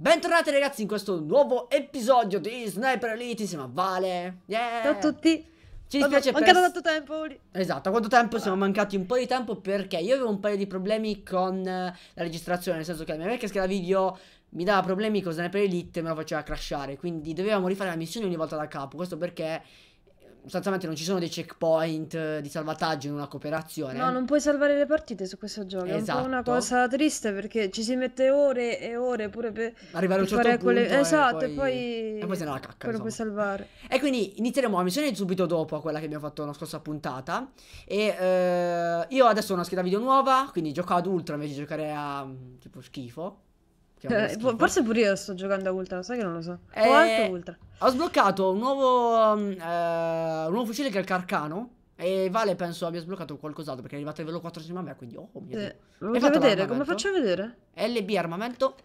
Bentornati ragazzi in questo nuovo episodio di Sniper Elite insieme a Vale yeah. Ciao a tutti Ci dispiace per... mancato tanto tempo Esatto, quanto tempo ah. siamo mancati un po' di tempo perché io avevo un paio di problemi con eh, la registrazione Nel senso che la mia vecchia scheda video mi dava problemi con Sniper Elite e me la faceva crashare Quindi dovevamo rifare la missione ogni volta da capo Questo perché sostanzialmente non ci sono dei checkpoint eh, di salvataggio in una cooperazione. No, non puoi salvare le partite su questo gioco. Esatto. È un una esatto. cosa triste perché ci si mette ore e ore pure per arrivare a un certo punto. Esatto, e poi. E poi se ne la cacca. Poi lo puoi salvare. E quindi inizieremo la missione subito dopo quella che abbiamo fatto la scorsa puntata. E eh, io adesso ho una scheda video nuova, quindi gioco ad ultra invece di giocare a mm, tipo schifo. Eh, forse pure io sto giocando a Ultra, sai che non lo so. Eh, o Ultra. Ho sbloccato un nuovo, um, eh, nuovo fucile che è il Carcano. E Vale penso abbia sbloccato qualcos'altro perché è arrivato a livello 4 insieme a me, quindi oh mio eh, Dio. vedere, come faccio a vedere? LB armamento.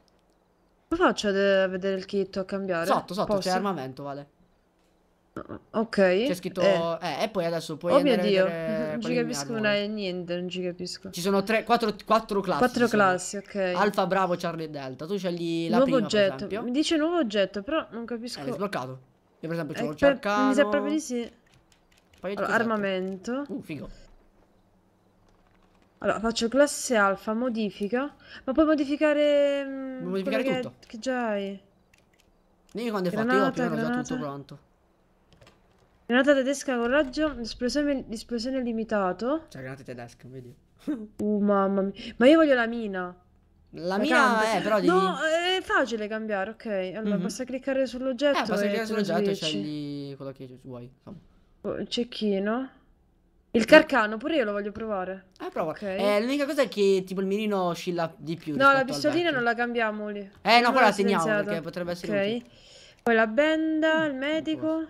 Come faccio a vedere il kit a cambiare? Sotto, sotto, c'è armamento, Vale. Ok. C'è scritto... Eh. eh. e poi adesso puoi oh mio Dio, non ci capisco una, niente, non ci capisco. Ci sono tre, quattro, quattro classi. Quattro classi, ok. Alfa, Bravo, Charlie e Delta. Tu scegli la nuovo prima, oggetto. Mi dice nuovo oggetto, però non capisco... Eh, l'hai sbloccato. Io per esempio c'ho eh, per... Arcano... Mi sa proprio di sì. Allora, armamento. Uh, figo. Allora, faccio classe alfa, modifica. Ma puoi modificare... Mm, puoi modificare tutto. Che, che già hai. Dimmi quando hai fatto, io ho già tutto pronto. Granata tedesca con raggio, esplosione, esplosione limitato. Cioè, granate tedesca, vedi? uh, mamma mia. Ma io voglio la mina. La, la mia è però devi... No, è facile cambiare, ok. Allora, mm -hmm. basta cliccare sull'oggetto. Eh, basta cliccare sull'oggetto e scegli quello che vuoi. Oh, cecchino. Il carcano, pure io lo voglio provare. Ah, prova. Okay. Eh, l'unica cosa è che tipo il mirino oscilla di più. No, la pistolina non la cambiamo lì. Eh, no, quella la segniamo perché potrebbe essere Ok. Utile. Poi la benda, il mm, medico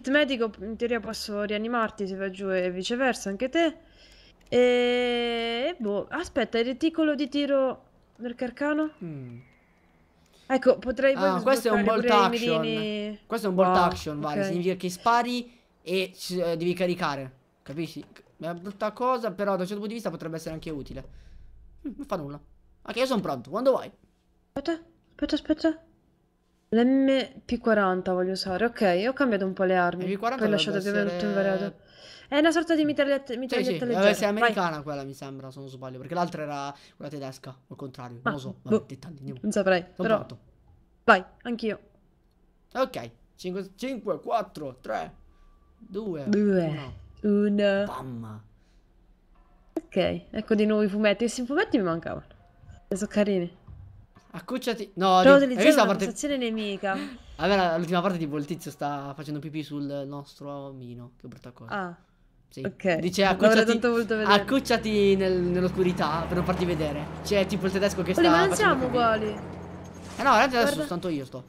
kit medico in teoria posso rianimarti se va giù e viceversa anche te. E boh, aspetta, il reticolo di tiro del carcano? Mm. Ecco, potrei ah, questo è un bolt action. Questo è un bolt wow, ah, action, vale, okay. significa che spari e eh, devi caricare, capisci? È una brutta cosa, però da un certo punto di vista potrebbe essere anche utile. Mm, non fa nulla. Ok, io sono pronto, quando vuoi. Aspetta, aspetta, aspetta. L'MP40 voglio usare. Ok, ho cambiato un po' le armi. L'MP40 poi ho lasciato più essere... tutto invariato. È una sorta di mm. mitraglietta, sì, sì. leggera. Vabbè, è americana Vai. quella, mi sembra, se non sbaglio. Perché l'altra era quella tedesca, o il contrario. Ah, non lo ah, so, boh, dettagli, andiamo. Non saprei, Sono però... Pronto. Vai, anch'io. Ok, 5, 4, 3, 2, 2 1. 1. Ok, ecco di nuovo i fumetti. Questi fumetti mi mancavano. Sono carini. Accucciati. No, Devo hai la parte... nemica. Vabbè, l'ultima parte tipo il tizio sta facendo pipì sul nostro omino. Che brutta cosa. Ah. Sì. Ok. Dice accucciati, accucciati nel, nell'oscurità per non farti vedere. C'è cioè, tipo il tedesco che Oli, sta. Ma non siamo uguali. Eh no, adesso Guarda. soltanto io sto.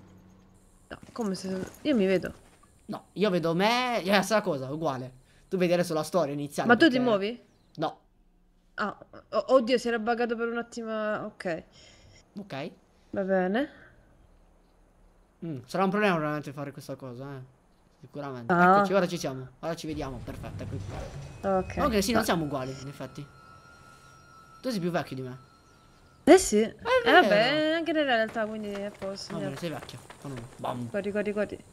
No, come se. Io mi vedo. No, io vedo me. È la stessa cosa, uguale. Tu vedi adesso la storia iniziale. Ma perché... tu ti muovi? No. Ah, oddio, si era buggato per un attimo. Ah, ok. Ok. Va bene. Mm, sarà un problema veramente fare questa cosa, eh. Sicuramente. Ah. Eccoci, ora ci siamo. Ora ci vediamo. Perfetto, ecco Ok. Ok, sì, non ah. siamo uguali, in effetti. Tu sei più vecchio di me. Eh sì. Eh, eh vabbè, anche nella realtà, quindi è posto. Vabbè, sei vecchio. Bam. Corri, corri, corri.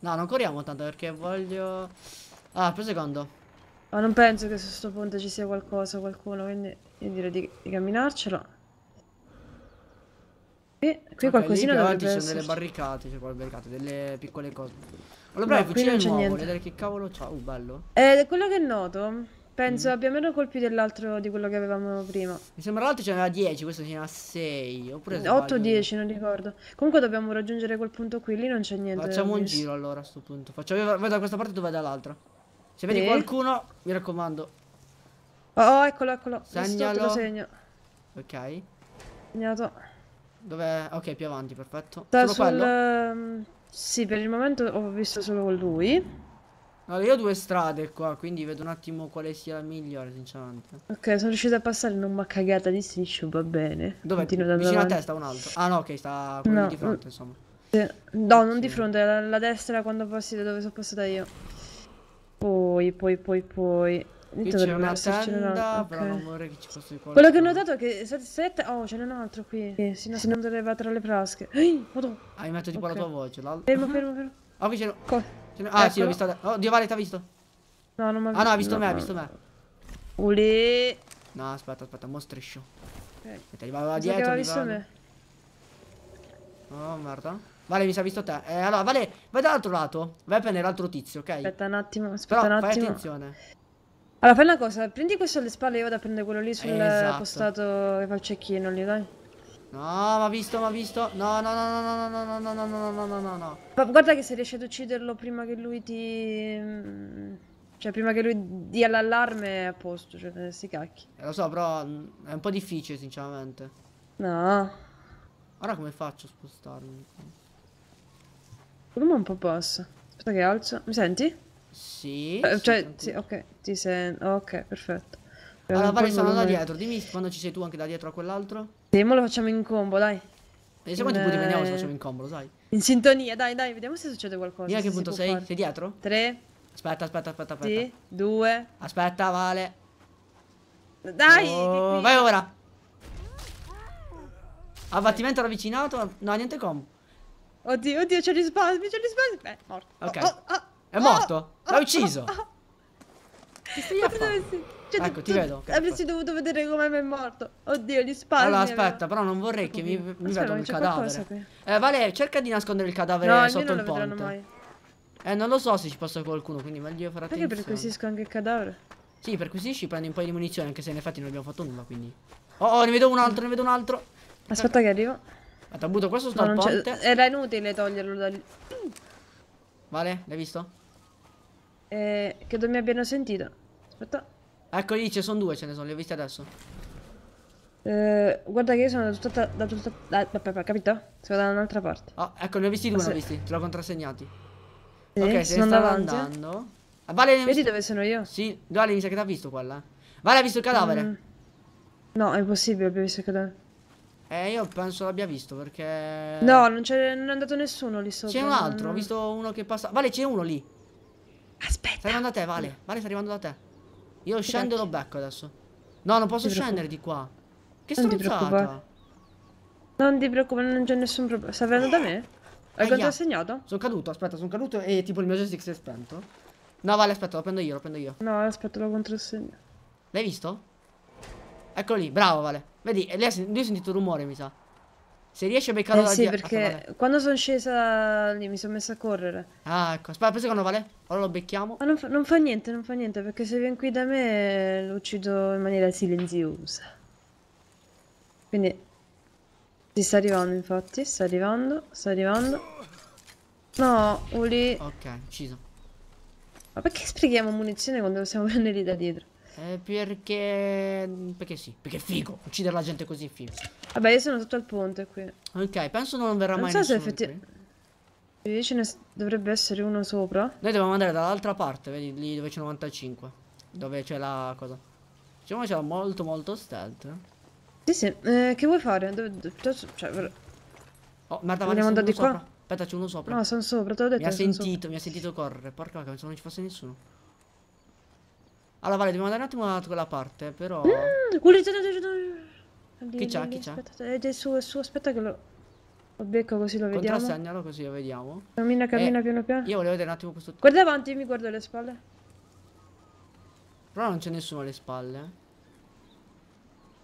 No, non corriamo tanto perché voglio... Ah, per secondo. Ma non penso che su questo punto ci sia qualcosa, qualcuno, quindi io direi di, di camminarcelo. E qui okay, qualcosina lì, dovrebbe ci sono delle barricate, cioè barricate, delle piccole cose. Allora, bravo, no, fucile è nuovo, niente. vedere che cavolo c'ha. Uh, bello. Eh, quello che noto, penso mm. abbia meno colpi dell'altro di quello che avevamo prima. Mi sembra l'altro ce n'era 10, questo ce n'era 6, oppure 8 o 10, non ricordo. Comunque dobbiamo raggiungere quel punto qui, lì non c'è niente. Facciamo un giro allora a questo punto. Facciamo vai da questa parte e vai dall'altra. Se vedi qualcuno, mi raccomando. Oh, oh eccolo, eccolo. Segnalo. Sto, te lo segno. Ok. Segnato. Dov'è? Ok, più avanti, perfetto. Sta solo sul... quello? Ehm, sì, per il momento ho visto solo lui. Allora, io ho due strade qua, quindi vedo un attimo quale sia la migliore, sinceramente. Ok, sono riuscito a passare non mi ha cagata di striscio, va bene. Dov'è? Vicino davanti. a te sta un altro. Ah no, ok, sta quello no. di fronte, mm. insomma. Eh, no, non sì. di fronte, alla, alla destra quando passi da dove sono passata io. Poi, poi, poi, poi... Qui c'è una tenda, okay. però non vorrei che ci fosse qualcosa. Quello che ho notato è che 7 Oh, ce n'è un altro qui. Che si nascondeva tra le frasche. Ehi, vado. Hai messo tipo okay. la tua voce, La... Fermo, fermo, fermo. Ah, oh, qui c'è Ah, Eccolo. sì, ho visto. Oh, vale, t'ha visto. No, non mi ha visto. Ah, no, ha visto no, me, ha visto me. Ule. No, aspetta, aspetta, mo striscio. Okay. Aspetta, arrivava dietro. Aveva visto vale. me. Oh, merda. Vale, mi sa visto te. Eh, allora, Vale, vai dall'altro lato. Vai a prendere l'altro tizio, ok? Aspetta un attimo, aspetta Però, un attimo. Fai attenzione. Allora, fai una cosa, prendi questo alle spalle e io vado a prendere quello lì sul esatto. postato che fa il cecchino lì, dai. No, ma visto, ma visto. No, no, no, no, no, no, no, no, no, no, no, no, no. Ma guarda che se riesci ad ucciderlo prima che lui ti... Cioè, prima che lui dia l'allarme è a posto, cioè, sti cacchi. Eh, lo so, però è un po' difficile, sinceramente. No. Ora come faccio a spostarmi? Volume un po' basso. Aspetta che alzo. Mi senti? Sì. Eh, cioè, sì, ok, ti sento. Ok, perfetto. Allora, pare sono da dietro. Dimmi quando ci sei tu anche da dietro a quell'altro. Sì, ma lo facciamo in combo, dai. Pensiamo eh, in... tipo rivediamo se eh, facciamo in combo, lo sai. In sintonia, dai, dai, vediamo se succede qualcosa. Io che punto sei? Fare. Sei dietro? 3. Aspetta, aspetta, aspetta, aspetta. Sì, 2. Aspetta, vale. Dai! Oh, vai ora. Abbattimento ravvicinato. No, niente combo. Oddio, oddio, c'è gli spasmi, c'è gli spasmi. Beh, morto. Ok. Oh, oh, oh. È morto? L'ha ucciso! Ti sei affatto? Cioè, ecco, tu, ti vedo. Okay, avresti ecco. dovuto vedere come mi è morto. Oddio, gli spari. Allora, eh. aspetta, però non vorrei che mi, mi vedano il cadavere. Eh, Vale, cerca di nascondere il cadavere no, sotto il ponte. Mai. Eh, non lo so se ci passa qualcuno, quindi meglio fare attenzione. Perché perquisisco anche il cadavere? Sì, perquisisci, prendi un po' di munizioni, anche se in effetti non abbiamo fatto nulla, quindi... Oh, oh, ne vedo un altro, ne vedo un altro! Aspetta che arrivo. Aspetta, butto questo sto no, al ponte. Era inutile toglierlo da lì. Vale, l'hai visto? Eh, credo mi abbiano sentito. Aspetta. Eccoli, ce ne sono due, ce ne sono, li ho visti adesso. Eh, guarda che io sono da tutta... Da tutta da, da, da, capito? Sono da un'altra parte. oh, ecco, ne ho visti due, ne ho visti. Te l'ho contrassegnati. Eh, ok, se ne stanno eh. andando. Ah, vale, Vedi dove sono io? Sì, Vale mi sa che ti ha visto quella. Vale ha visto il cadavere. Mm. No, è impossibile, abbiamo visto il cadavere. Eh, io penso l'abbia visto perché... No, non, c'è, non è andato nessuno lì sopra. C'è un altro, ho visto uno che passa... Vale, c'è uno lì. Aspetta. Sta arrivando da te, Vale. Vale, sta arrivando da te. Io scendo e lo becco adesso. No, non posso scendere di qua. Che stronzata. Non ti preoccupare, non c'è nessun problema. Sta venendo da me? Hai contrassegnato? Sono caduto, aspetta, sono caduto e tipo il mio joystick si è spento. No, Vale, aspetta, lo prendo io, lo prendo io. No, aspetta, lo contrassegno. L'hai visto? Ecco lì, bravo Vale. Vedi, lui ha, sentito rumore, mi sa. Se riesce a beccare eh da sì, perché vale. quando sono scesa lì mi sono messa a correre. Ah, ecco. Aspetta, un secondo, Vale. Ora lo becchiamo. Ma non fa, non fa niente, non fa niente, perché se viene qui da me lo uccido in maniera silenziosa. Quindi... Si sta arrivando, infatti. Sta arrivando, sta arrivando. No, Uli... Ok, ucciso. Ma perché sprechiamo munizione quando possiamo prendere da dietro? Eh, perché... Perché sì, perché è figo. Uccidere la gente così è figo. Vabbè, io sono tutto al ponte qui. Ok, penso non verrà non mai so nessuno se effettivamente... Ce ne dovrebbe essere uno sopra. Noi dobbiamo andare dall'altra parte, vedi, lì dove c'è 95. Dove c'è la cosa. Diciamo che c'è molto molto stealth. Eh. Sì, sì. Eh, che vuoi fare? Dove, cioè, per... Oh, merda, ma andiamo di qua. Sopra. Aspetta, c'è uno sopra. No, sono sopra, te l'ho detto. Mi ha sentito, sopra. mi ha sentito correre. Porca, vacca, pensavo non ci fosse nessuno. Allora, vale, dobbiamo andare un attimo da quella parte, però... Mm, chi c'è, chi c'è? Aspetta, su, è su, aspetta che lo... Lo becco così lo vediamo. Contrassegnalo così lo vediamo. Cammina, eh, cammina eh, piano piano. Io volevo vedere un attimo questo... Guarda avanti, mi guardo alle spalle. Però non c'è nessuno alle spalle.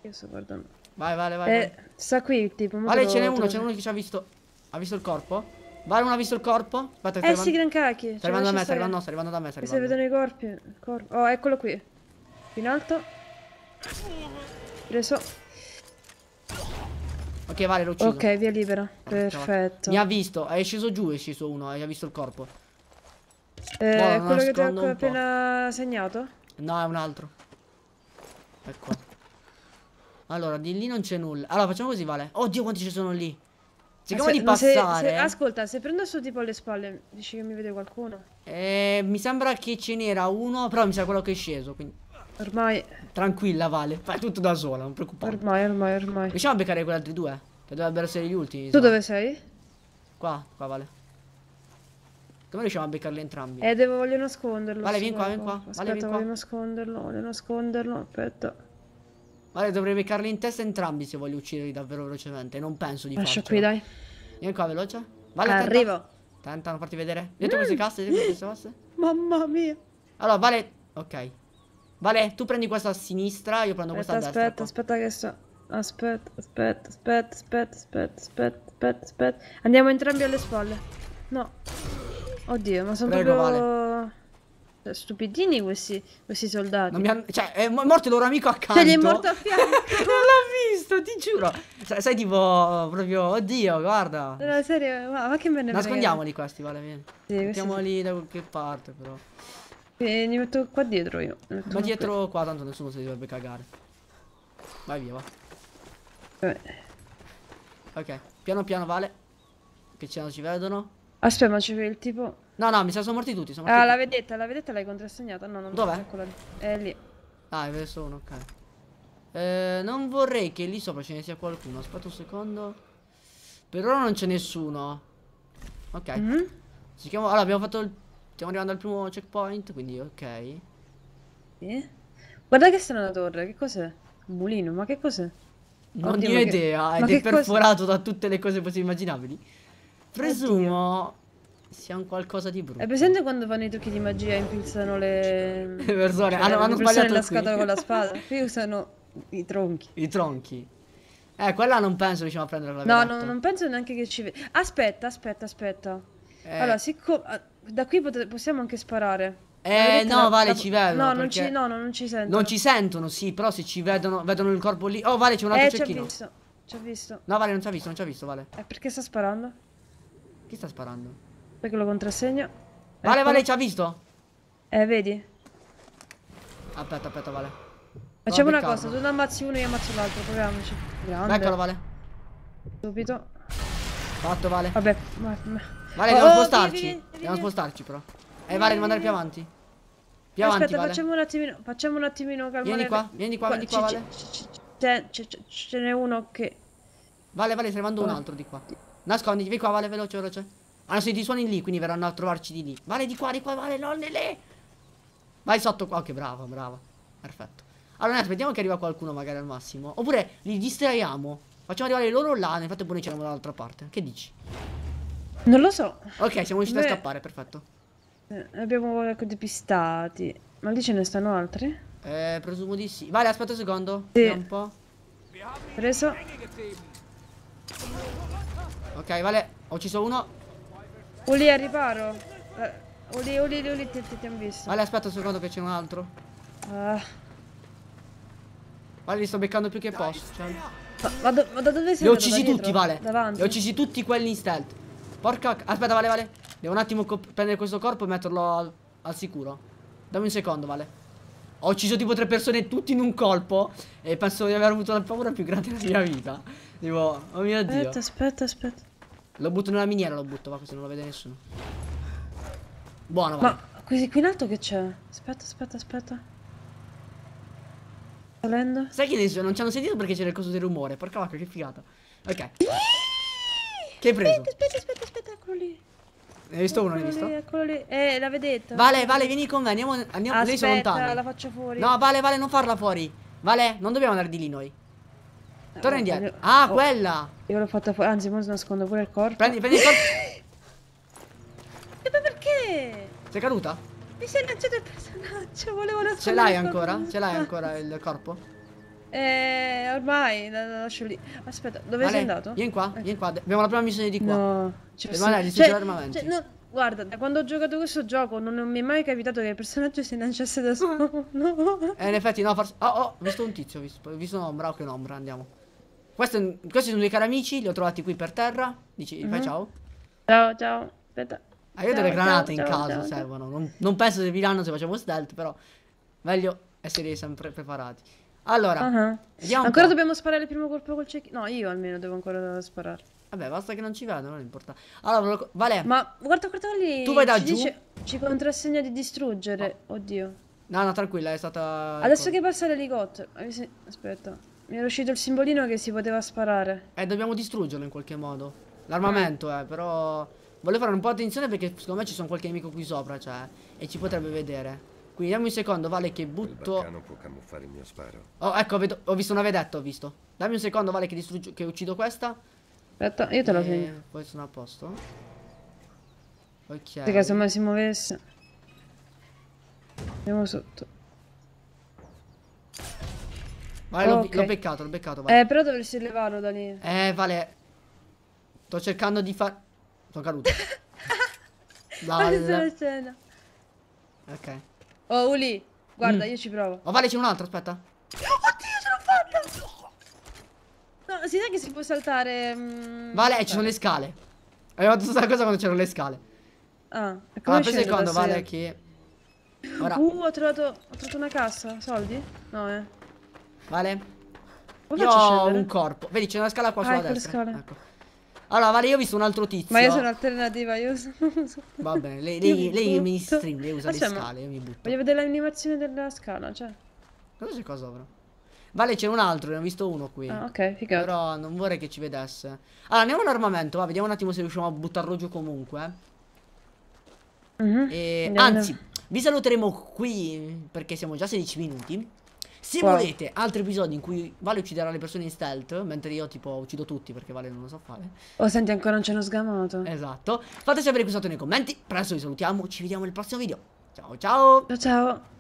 Eh. Io sto guardando. Vai, vale, vai. Eh, vai. sta qui, tipo. Vale, ce n'è uno, c'è uno che ci ha visto. Ha visto il corpo? Vale, non ha visto il corpo? Aspetta, eh, sì, gran cacchio. Sta arrivando da me, sta arrivando, sta arrivando da me. Si vedono i corpi. Cor oh, eccolo qui. In alto. Preso. Ok, vale, l'ho ucciso. Ok, via libera. Perfetto. Mi ha visto, è sceso giù, è sceso uno, eh, ha visto il corpo. Eh, Buono, quello che ti ho appena segnato? No, è un altro. Ecco. Allora, di lì non c'è nulla. Allora, facciamo così, vale. Oddio, quanti ci sono lì. Cioè, se, di passare. Se, se, ascolta, se prendo su tipo alle spalle, dici che mi vede qualcuno? Eh, mi sembra che ce n'era uno, però mi sa quello che è sceso, quindi... Ormai... Tranquilla, Vale, fai tutto da sola, non preoccupare. Ormai, ormai, ormai. Riusciamo a beccare quegli altri due? Che dovrebbero essere gli ultimi. Tu so. dove sei? Qua, qua, Vale. Come riusciamo a beccarli entrambi? Eh, devo, voglio nasconderlo. Vale, vieni qua, vieni qua. Aspetta, vale, vieni qua. voglio nasconderlo, voglio nasconderlo, aspetta. Guarda, dovrei beccarli in testa entrambi se voglio ucciderli davvero velocemente. Non penso di Lascia farcela. qui, dai. Vieni qua, veloce. Vai, vale, Arrivo. Tenta. non farti vedere. Dietro queste mm. casse, dietro queste casse. Mamma mia. Allora, Vale... Ok. Vale, tu prendi questa a sinistra, io prendo aspetta, questa a destra. Aspetta, qua. Ecco. aspetta che so... Aspetta, aspetta, aspetta, aspetta, aspetta, aspetta, aspetta, aspetta. Andiamo entrambi alle spalle. No. Oddio, ma sono Prego, proprio... Vale. Stupidini questi, questi soldati. Han... Cioè, è morto il loro amico accanto. Cioè, gli è morto a fianco. non l'ho visto, ti giuro. Cioè, sai, tipo, proprio, oddio, guarda. No, serio, ma, ma che me ne Nascondiamoli questi, vale, vieni. Sì, Mettiamoli sì. da qualche parte, però. E li metto qua dietro io. Ma dietro qui. qua, tanto nessuno si dovrebbe cagare. Vai via, va. Vabbè. Ok, piano piano, vale. Che ci vedono. Aspetta, ma c'è il tipo... No, no, mi sa sono morti tutti. Sono ah, morti ah, tutti. la vedetta, la vedetta l'hai contrassegnata. No, non Dov'è? È lì. Ah, è verso uno, ok. Eh, non vorrei che lì sopra ce ne sia qualcuno. Aspetta un secondo. Per ora non c'è nessuno. Ok. Mm -hmm. chiama... Allora, abbiamo fatto il... Stiamo arrivando al primo checkpoint, quindi ok. Sì. Guarda che sta una torre, che cos'è? Un mulino, ma che cos'è? Non ho idea, che... ed è perforato da tutte le cose possibili immaginabili. Presumo sia un qualcosa di brutto. È presente quando fanno i trucchi di magia e impilzano le... le persone, cioè, hanno, hanno sbagliato la scatola con la spada. Qui usano i tronchi. I tronchi. Eh, quella non penso riusciamo a prendere la No, no non penso neanche che ci... Aspetta, aspetta, aspetta. Eh. Allora, siccome... Ah, da qui pot... possiamo anche sparare. Eh no, la... Vale, ci vedono. No, non ci, no, no, non ci sentono. Non ci sentono, sì, però se ci vedono, vedono il corpo lì. Oh, Vale, c'è un altro eh, cecchino. Ci ha visto, visto. No, Vale, non ci ha visto, non ci ha visto, Vale. Eh, perché sta sparando? Chi sta sparando? Perché lo contrassegno. Vale, ecco. vale, ci ha visto. Eh, vedi? Aspetta, aspetta, vale. Facciamo una cosa, tu ne ammazzi uno e io ammazzo l'altro, proviamoci. Grande. Eccolo, vale. Subito. Fatto, vale. Vabbè, ma... Vale, dobbiamo oh, spostarci. Vieni, vieni, dobbiamo spostarci, però. Eh, vale, devo andare più avanti. Più avanti, Aspetta, vale. facciamo un attimino, facciamo un attimino calmare. Vieni qua, vieni qua, vieni qua, vale. Ce n'è uno che... Vale, vale, se ne mando un altro di qua. Nasconditi, vieni qua, vale, veloce, veloce. Adesso ah, i suoni lì, quindi verranno a trovarci di lì. Vale di qua, di qua, vale, non lì. Vai sotto qua. Ok, bravo, bravo. Perfetto. Allora, aspettiamo che arriva qualcuno magari al massimo. Oppure li distraiamo. Facciamo arrivare loro là, nel frattempo noi ci andiamo dall'altra parte. Che dici? Non lo so. Ok, siamo riusciti Beh, a scappare, perfetto. Eh, abbiamo ecco, depistati. Ma lì ce ne stanno altri? Eh, presumo di sì. Vale, aspetta un secondo. Sì. Un po'. Preso. Ok, vale. Ho ucciso uno. Uli è riparo. Uh, Uli, Uli, Uli, ti, ti, ti hanno visto. Vale, aspetta un secondo che c'è un altro. Uh. Vale, li sto beccando più che posso. Cioè. Ma, ma, do, ma, da dove sei? Li ho uccisi tutti, Vale. Davanti. Li ho uccisi tutti quelli in stealth. Porca... Aspetta, Vale, Vale. Devo un attimo prendere questo corpo e metterlo al, al sicuro. Dammi un secondo, Vale. Ho ucciso tipo tre persone tutti in un colpo E penso di aver avuto la paura più grande della mia vita Tipo, oh mio aspetta, dio Aspetta, aspetta, aspetta lo butto nella miniera, lo butto, va così non lo vede nessuno. Buono, va. Ma così qui in alto che c'è? Aspetta, aspetta, aspetta. Salendo. Sai che adesso non ci hanno sentito perché c'era il coso del rumore. Porca vacca, che figata. Ok. che hai preso? Aspetta, aspetta, aspetta, eccolo lì. Ne hai visto uno? Ne hai visto? Lì, eccolo lì. Eh, la vedetta. Vale, vale, vieni con me. Andiamo. andiamo aspetta, lei sono lontano. la faccio fuori. No, vale, vale, non farla fuori. Vale, non dobbiamo andare di lì noi. Eh, Torna no, indietro. Ah, oh. quella. Io l'ho fatta fuori. Anzi, ora nascondo pure il corpo. Prendi, prendi il corpo. e ma perché? Sei caduta? Mi sei lanciato il personaggio. Volevo nascondere. Ce l'hai ancora? Ce l'hai ancora il corpo? Eh, ormai la, la lascio lì. Aspetta, dove Ale, sei andato? Vieni qua, eh. vieni qua. Abbiamo la prima missione di qua. No, cioè, Emanuele, cioè, cioè, cioè, no, guarda, da quando ho giocato questo gioco non, mi è mai capitato che il personaggio si lanciasse da solo. no. Eh, in effetti, no, forse. Oh, oh, ho visto un tizio, ho visto, ho visto un'ombra, ok, un'ombra, andiamo. Questo, questi sono due cari amici, li ho trovati qui per terra. Dici, mm -hmm. fai mm-hmm. ciao. Ciao, ciao. Aspetta. Ah, delle granate ciao, in caso ciao, servono. Non, non penso serviranno se facciamo stealth, però meglio essere sempre preparati. Allora, uh -huh. ancora dobbiamo sparare il primo colpo col cecchino. No, io almeno devo ancora sparare. Vabbè, basta che non ci vado, non importa. Allora, Vale. Ma guarda, guarda lì. Tu vai da ci giù. Dice, ci contrassegna di distruggere. Oh. Oddio. No, no, tranquilla, è stata. Adesso ecco. che passa l'elicottero. Aspetta. Mi era uscito il simbolino che si poteva sparare. Eh, dobbiamo distruggerlo in qualche modo. L'armamento, eh, però... Volevo fare un po' attenzione perché secondo me ci sono qualche nemico qui sopra, cioè... E ci potrebbe vedere. Quindi dammi un secondo, vale che butto... Il può camuffare il mio sparo. Oh, ecco, vedo... ho visto una vedetta, ho visto. Dammi un secondo, vale che, distruggo... che uccido questa. Aspetta, io te la finisco. Poi sono a posto. Ok. Perché se mai si muovesse... Andiamo sotto. Vale, oh, l'ho beccato, l'ho beccato. Vale. Eh, però dovresti levarlo da lì. Eh, vale. Sto cercando di far... Sono caduto. vale. Ok. Oh, Uli, guarda, mm. io ci provo. Oh, vale, c'è un altro, aspetta. Oddio, ce l'ho fatta! No, si sa che si può saltare... Mm... Vale, eh, ci sono le scale. Avevo fatto questa cosa quando c'erano le scale. Ah, e come allora, per secondo, vale, che... Uh, Ora. Uh, ho trovato... ho trovato una cassa. Soldi? No, eh. Vale? io ho un corpo. Vedi, c'è una scala qua ah, sulla ecco destra. Ecco. Allora, Vale, io ho visto un altro tizio. Ma io sono alternativa, io sono... Va bene, lei, lei, lei mi stream, lei usa Facciamo. le scale, io mi butto. Voglio vedere l'animazione della scala, cioè. Cosa c'è qua sopra? Vale, c'è un altro, ne ho visto uno qui. Ah, ok, figato. Però non vorrei che ci vedesse. Allora, andiamo un armamento, va, vediamo un attimo se riusciamo a buttarlo giù comunque. Mm -hmm. e, anzi, vi saluteremo qui, perché siamo già 16 minuti. Se wow. volete altri episodi in cui Vale ucciderà le persone in stealth, mentre io tipo uccido tutti perché Vale non lo so fare. Oh, senti, ancora non ci hanno sgamato. Esatto. Fateci sapere qui sotto nei commenti. Presto vi salutiamo, ci vediamo nel prossimo video. Ciao ciao. Ciao ciao.